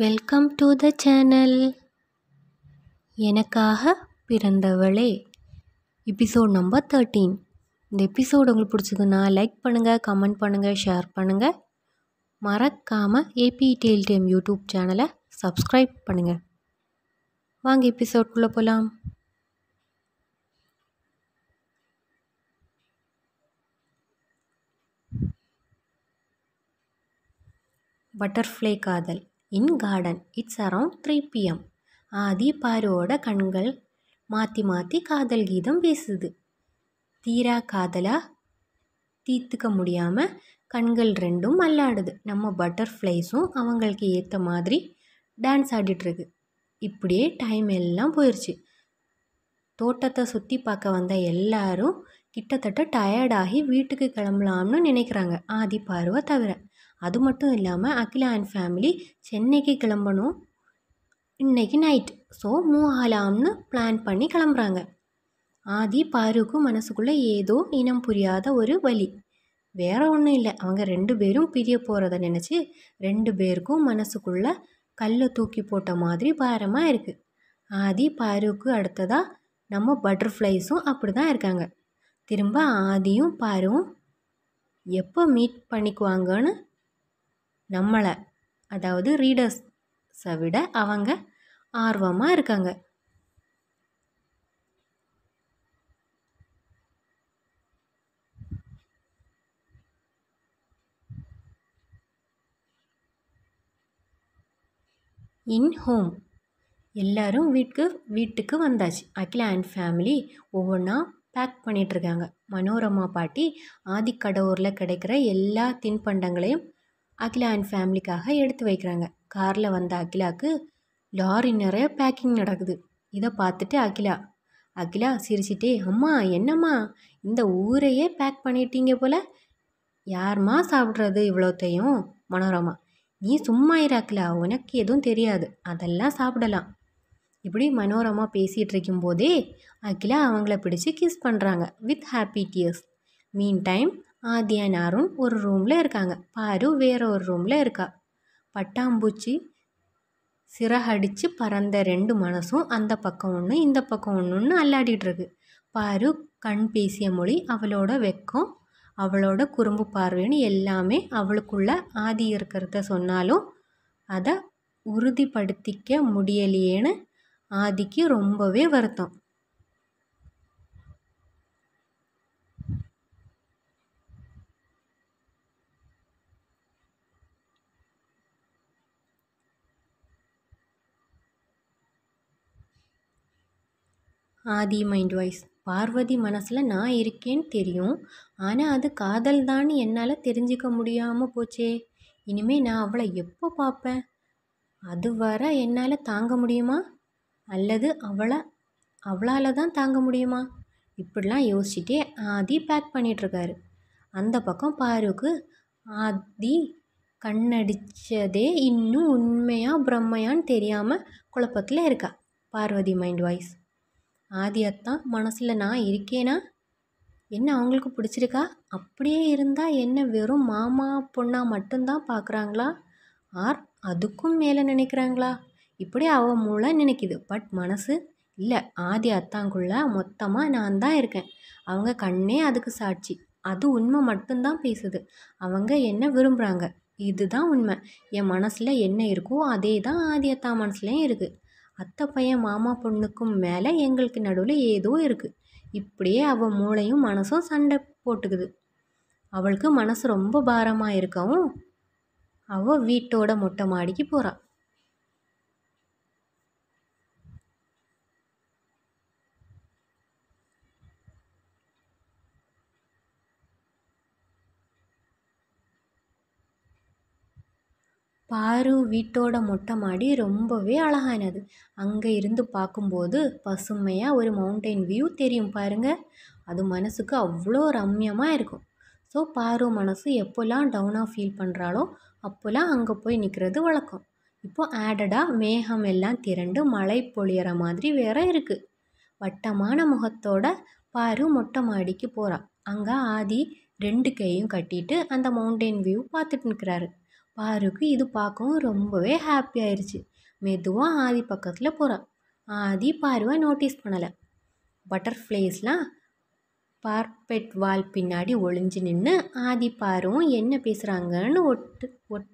welcome to the channel Enakkaga Pirandhavale episode number thirteen இந்த episode உங்களுக்கு பிடிச்சதுன்னா லைக் பண்ணுங்கள் கமெண்ட் பண்ணுங்கள் ஷேர் பண்ணுங்கள் மறக்காமல் ஏபி டெய்ல்டிஎம் யூடியூப் சேனலை சப்ஸ்கிரைப் பண்ணுங்கள் வாங்க எபிசோட்குள்ளே போகலாம் பட்டர்ஃப்ளை காதல் in garden it's around three PM Adhi Adhi கண்கள் மாற்றி மாற்றி காதல் கீதம் பேசுது தீரா காதலா தீர்த்துக்க முடியாமல் கண்கள் ரெண்டும் அல்லாடுது நம்ம பட்டர்ஃப்ளைஸும் அவங்களுக்கு ஏற்ற மாதிரி டான்ஸ் ஆடிட்டுருக்கு இப்படியே டைம் எல்லாம் போயிடுச்சு தோட்டத்தை சுற்றி பார்க்க வந்த எல்லாரும் கிட்டத்தட்ட டயர்டாகி வீட்டுக்கு கிளம்பலாம்னு நினைக்கிறாங்க ஆதி பார்வை தவிர அது மட்டும் இல்லாமல் அகிலா அண்ட் ஃபேமிலி சென்னைக்கு கிளம்பணும் இன்றைக்கி நைட் ஸோ மூஹாலாம்னு பிளான் பண்ணி கிளம்புறாங்க ஆதி பாருக்கும் மனசுக்குள்ளே ஏதோ இனம் புரியாத ஒரு வழி வேற ஒன்றும் இல்லை அவங்க ரெண்டு பேரும் பிரிய போகிறத நினச்சி ரெண்டு பேருக்கும் மனசுக்குள்ளே கல்லை தூக்கி போட்ட மாதிரி பாரமாக இருக்குது ஆதி பாருக்கு அடுத்ததாக நம்ம பட்டர்ஃப்ளைஸும் அப்படி தான் இருக்காங்க திரும்ப ஆதியும் பாருவும் எப்போ மீட் பண்ணிக்குவாங்கன்னு நம்மளை அதாவது ரீடர்ஸை விட அவங்க ஆர்வமாக இருக்காங்க இன் ஹோம் எல்லாரும் வீட்டுக்கு வீட்டுக்கு வந்தாச்சு அகிலா அண்ட் ஃபேமிலி ஒவ்வொன்றா பேக் பண்ணிகிட்ருக்காங்க மனோரமா பாட்டி ஆதிக்கடவுரில் கிடைக்கிற எல்லா தின்பண்டங்களையும் அகிலா அண்ட் ஃபேமிலிக்காக எடுத்து வைக்கிறாங்க காரில் வந்த அகிலாவுக்கு லாரி நிறைய பேக்கிங் நடக்குது இதை பார்த்துட்டு அகிலா அகிலா சிரிச்சிட்டே அம்மா என்னம்மா இந்த ஊரையே பேக் பண்ணிட்டீங்க போல் யார்மா சாப்பிட்றது இவ்வளோத்தையும் மனோரமா நீ சும்மா இருக்கலா உனக்கு எதுவும் தெரியாது அதெல்லாம் சாப்பிடலாம் இப்படி மனோரமா பேசிகிட்டு இருக்கும்போதே அகிலா அவங்கள பிடிச்சி கிஸ் பண்ணுறாங்க with happy tears meantime ஆதியான் அருண் ஒரு ரூமில் இருக்காங்க பாரு வேற ஒரு ரூமில் இருக்கா பட்டாம்பூச்சி சிறகடிச்சு பறந்த ரெண்டு மனசும் அந்த பக்கம் ஒன்று இந்த பக்கம் ஒன்றுன்னு அல்லாடிட்டு இருக்கு பாரு கண் பேசிய மொழி அவளோட வெக்கம் அவளோட குறும்பு பார்வைன்னு எல்லாமே அவளுக்குள்ள ஆதி இருக்கிறத சொன்னாலும் அதை உறுதிப்படுத்திக்க முடியலையேன்னு ஆதிக்கு ரொம்பவே வருத்தம் ஆதி மைண்ட் வாய்ஸ் பார்வதி மனசில் நான் இருக்கேன்னு தெரியும் ஆனால் அது காதல் தான் என்னால் தெரிஞ்சுக்க முடியாமல் போச்சே இனிமே நான் அவளை எப்போ பார்ப்பேன் அது வர என்னால் தாங்க முடியுமா அல்லது அவளை அவளால் தான் தாங்க முடியுமா இப்படிலாம் யோசிச்சுட்டே ஆதி பேக் பண்ணிகிட்ருக்காரு அந்த பக்கம் பாருக்கு ஆதி கண்ணடிச்சதே இன்னும் உண்மையாக பிரம்மையான்னு தெரியாமல் குழப்பத்தில் இருக்கா பார்வதி மைண்ட் வாய்ஸ் ஆதி அத்தா மனசில் நான் இருக்கேனா என்ன அவங்களுக்கு பிடிச்சிருக்கா அப்படியே இருந்தால் என்ன வெறும் மாமா பொண்ணாக மட்டும்தான் பார்க்குறாங்களா ஆர் அதுக்கும் மேலே நினைக்கிறாங்களா இப்படி அவள் மூளை நினைக்குது பட் மனசு இல்லை ஆதி அத்தாங்குள்ள மொத்தமாக நான் தான் இருக்கேன் அவங்க கண்ணே அதுக்கு சாட்சி அது உண்மை மட்டும்தான் பேசுது அவங்க என்ன விரும்புகிறாங்க இதுதான் உண்மை என் மனசில் என்ன இருக்கோ அதே தான் ஆதி அத்தா மனசுலேயும் இருக்குது அத்தை பையன் மாமா பொண்ணுக்கும் மேலே எங்களுக்கு நடுவில் ஏதோ இருக்குது இப்படியே அவள் மூளையும் மனசும் சண்டை போட்டுக்குது அவளுக்கு மனசு ரொம்ப பாரமாக இருக்கவும் அவள் வீட்டோட மொட்டை மாடிக்கு போகிறாள் பாரு வீட்டோட மொட்டை மாடி ரொம்பவே அழகானது அங்கே இருந்து பார்க்கும்போது பசுமையாக ஒரு மவுண்டைன் வியூ தெரியும் பாருங்கள் அது மனசுக்கு அவ்வளோ ரம்யமாக இருக்கும் ஸோ பாரு மனசு எப்போல்லாம் டவுனாக ஃபீல் பண்ணுறாளோ அப்போல்லாம் அங்கே போய் நிற்கிறது வழக்கம் இப்போது ஆடடாக மேகம் எல்லாம் திரண்டு மழை பொழியிற மாதிரி வேற இருக்குது வட்டமான முகத்தோட பாரு மொட்டை மாடிக்கு போகிறாள் அங்கே ஆதி ரெண்டு கையும் கட்டிட்டு அந்த மவுண்டைன் வியூ பார்த்துட்டு நிற்கிறாரு பாருக்கு இது பார்க்கவும் ரொம்பவே ஹாப்பி ஆயிடுச்சு மெதுவாக ஆதி பக்கத்தில் போகிறான் ஆதி பாருவை நோட்டீஸ் பண்ணலை பட்டர்ஃப்ளைஸ்லாம் பார்பெட் வால் பின்னாடி ஒளிஞ்சு நின்று ஆதி பாருவும் என்ன பேசுகிறாங்கன்னு ஒட்டு ஒட்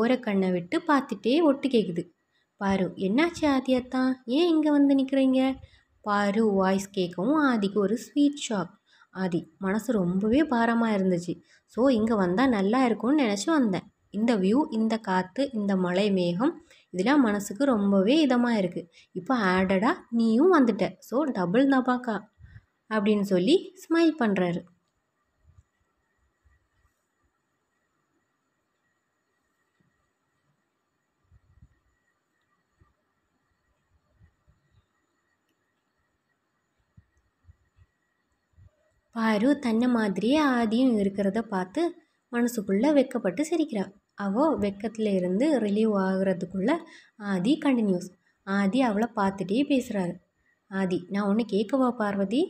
ஓர கண்ணை விட்டு பார்த்துட்டே ஒட்டு கேட்குது பாரு என்னாச்சு ஆதியாத்தான் ஏன் இங்கே வந்து நிற்கிறீங்க பாரு வாய்ஸ் கேட்கவும் ஆதிக்கு ஒரு ஸ்வீட் ஷாக் ஆதி மனசு ரொம்பவே பாரமாக இருந்துச்சு ஸோ இங்கே வந்தால் நல்லா இருக்கும்னு நினச்சி வந்தேன் இந்த வியூ இந்த காற்று இந்த மலை மேகம் இதெல்லாம் மனசுக்கு ரொம்பவே இதமாக இருக்குது இப்போ ஆடடாக நீயும் வந்துட்ட ஸோ டபுள் தபாக்கா அப்படின்னு சொல்லி ஸ்மைல் பண்ணுறாரு பாரு தன்னை மாதிரியே ஆதியும் இருக்கிறத பார்த்து மனசுக்குள்ளே வெக்கப்பட்டு சிரிக்கிறாள் அவள் வெக்கத்தில் இருந்து ரிலீவ் ஆகிறதுக்குள்ள ஆதி கண்டினியூஸ் ஆதி அவளை பார்த்துட்டே பேசுகிறாரு ஆதி நான் ஒன்று கேட்கவா பார்வதி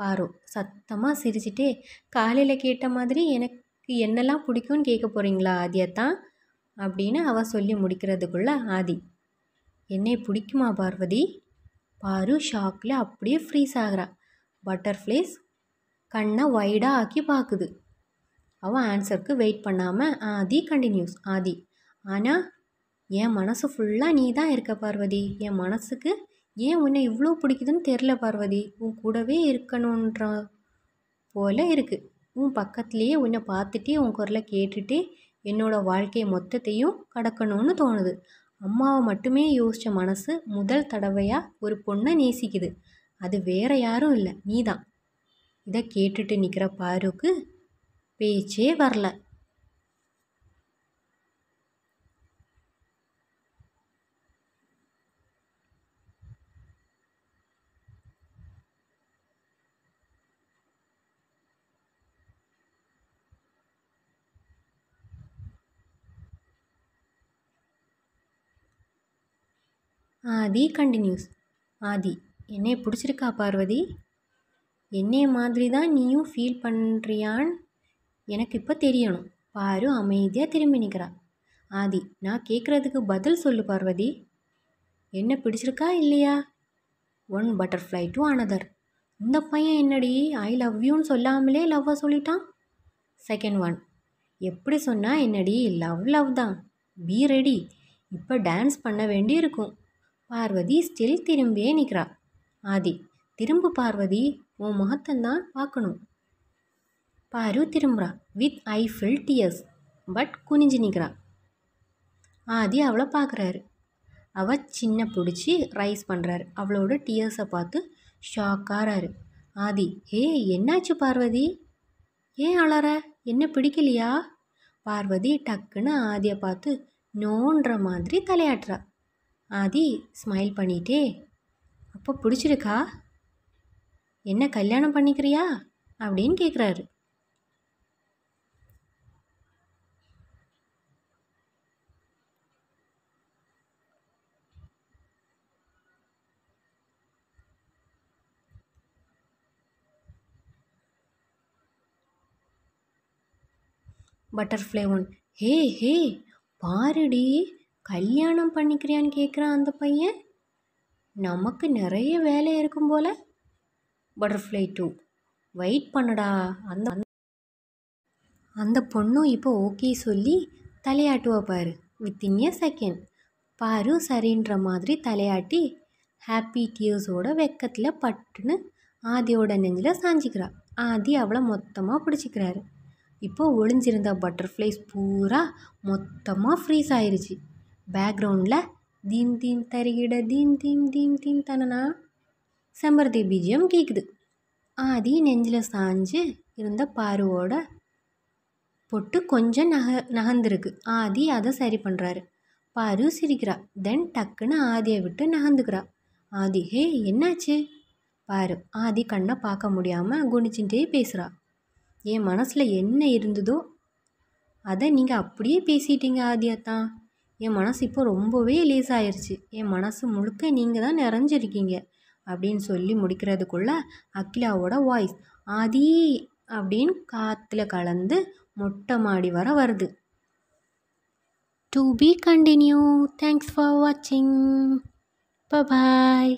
பாரு சத்தமாக சிரிச்சுட்டே காலையில் கேட்ட மாதிரி எனக்கு என்னெல்லாம் பிடிக்கும்னு கேட்க போகிறீங்களா ஆதியத்தான் அப்படின்னு அவள் சொல்லி முடிக்கிறதுக்குள்ள ஆதி என்னை பிடிக்குமா பார்வதி பாரு ஷாக்கில் அப்படியே ஃப்ரீஸ் ஆகிறா பட்டர்ஃப்ளேஸ் கண்ணை ஒய்டாக ஆக்கி பார்க்குது அவள் ஆன்சருக்கு வெயிட் பண்ணாமல் ஆதி கண்டினியூஸ் ஆதி ஆனால் என் மனசு ஃபுல்லாக நீ தான் இருக்க பார்வதி என் மனசுக்கு ஏன் உன்னை இவ்வளோ பிடிக்குதுன்னு தெரில பார்வதி உன் கூடவே இருக்கணுன்ற போல் இருக்குது உன் பக்கத்துலேயே உன்னை பார்த்துட்டே உன் குரலை கேட்டுட்டு என்னோடய வாழ்க்கையை மொத்தத்தையும் கடக்கணும்னு தோணுது அம்மாவை மட்டுமே யோசித்த மனசு முதல் தடவையாக ஒரு பொண்ணை நேசிக்குது அது வேற யாரும் இல்லை நீ தான் இதை கேட்டுட்டு நிற்கிற பாருக்கு பேச்சே வரல ஆதி கண்டினியூஸ் ஆதி என்னை பிடிச்சிருக்கா பார்வதி என்னைய மாதிரி தான் நீயும் ஃபீல் பண்ணுறியான்னு எனக்கு இப்போ தெரியணும் பாரு அமைதியாக திரும்பி நிற்கிறான் ஆதி நான் கேட்குறதுக்கு பதில் சொல்லு பார்வதி என்ன பிடிச்சிருக்கா இல்லையா ஒன் பட்டர்ஃப்ளை டு அனதர் இந்த பையன் என்னடி ஐ லவ் யூன்னு சொல்லாமலே லவ்வாக சொல்லிட்டான் செகண்ட் ஒன் எப்படி சொன்னால் என்னடி லவ் லவ் தான் பி ரெடி இப்போ டான்ஸ் பண்ண வேண்டியிருக்கும் பார்வதி ஸ்டில் திரும்பியே நிற்கிறா ஆதி திரும்பு பார்வதி உன் முகத்தந்தான் பார்க்கணும் பாரு திரும்புகிறா with eye fill tears but குனிஞ்சு நிற்கிறா ஆதி அவளை பார்க்குறாரு அவள் சின்ன பிடிச்சி ரைஸ் பண்ணுறாரு அவளோட டியர்ஸை பார்த்து ஷாக்காகிறாரு ஆதி ஏ என்னாச்சு பார்வதி ஏன் அழற என்ன பிடிக்கலையா பார்வதி டக்குன்னு ஆதியை பார்த்து நோன்ற மாதிரி தலையாட்டுறா ஆதி ஸ்மைல் பண்ணிட்டே அப்போ பிடிச்சிருக்கா என்ன கல்யாணம் பண்ணிக்கிறியா அப்படின்னு கேட்குறாரு பட்டர்ஃப்ளை ஒன் ஹே ஹே பாருடி கல்யாணம் பண்ணிக்கிறியான்னு கேட்குறான் அந்த பையன் நமக்கு நிறைய வேலை இருக்கும் போல் பட்டர்ஃப்ளை டூ வெயிட் பண்ணடா அந்த அந்த பொண்ணும் இப்போ ஓகே சொல்லி தலையாட்டுவா பாரு வித்தின் ஏ செகண்ட் பாரு சரின்ற மாதிரி தலையாட்டி ஹாப்பி டியர்ஸோட வெக்கத்தில் பட்டுன்னு ஆதியோட நெஞ்சில் சாஞ்சிக்கிறா ஆதி அவளை மொத்தமாக பிடிச்சிக்கிறாரு இப்போது ஒளிஞ்சிருந்த பட்டர்ஃப்ளைஸ் பூரா மொத்தமாக ஃப்ரீஸ் ஆயிடுச்சு பேக்ரவுண்டில் தீம் தீம் தருகிட தீம் தீம் தீம் தீம் தனனா செம்பருத்தி பீஜியம் கேட்குது ஆதி நெஞ்சில் சாஞ்சு இருந்த பாருவோட பொட்டு கொஞ்சம் நக நகர்ந்துருக்கு ஆதி அதை சரி பண்ணுறாரு பாரு சிரிக்கிறா தென் டக்குன்னு ஆதியை விட்டு நகர்ந்துக்கிறா ஆதி ஹே என்னாச்சு பாரு ஆதி கண்ணை பார்க்க முடியாமல் குனிச்சுட்டே பேசுகிறா என் மனசில் என்ன இருந்ததோ அதை நீங்கள் அப்படியே பேசிட்டீங்க ஆதியாத்தான் என் மனசு இப்போ ரொம்பவே லேசாயிருச்சு என் மனசு முழுக்க நீங்கள் தான் நிறைஞ்சிருக்கீங்க அப்படின்னு சொல்லி முடிக்கிறதுக்குள்ள அகிலாவோட வாய்ஸ் ஆதி அப்படின்னு காற்றுல கலந்து மொட்டை மாடி வர வருது to be continue thanks for வாட்சிங் ப பாய்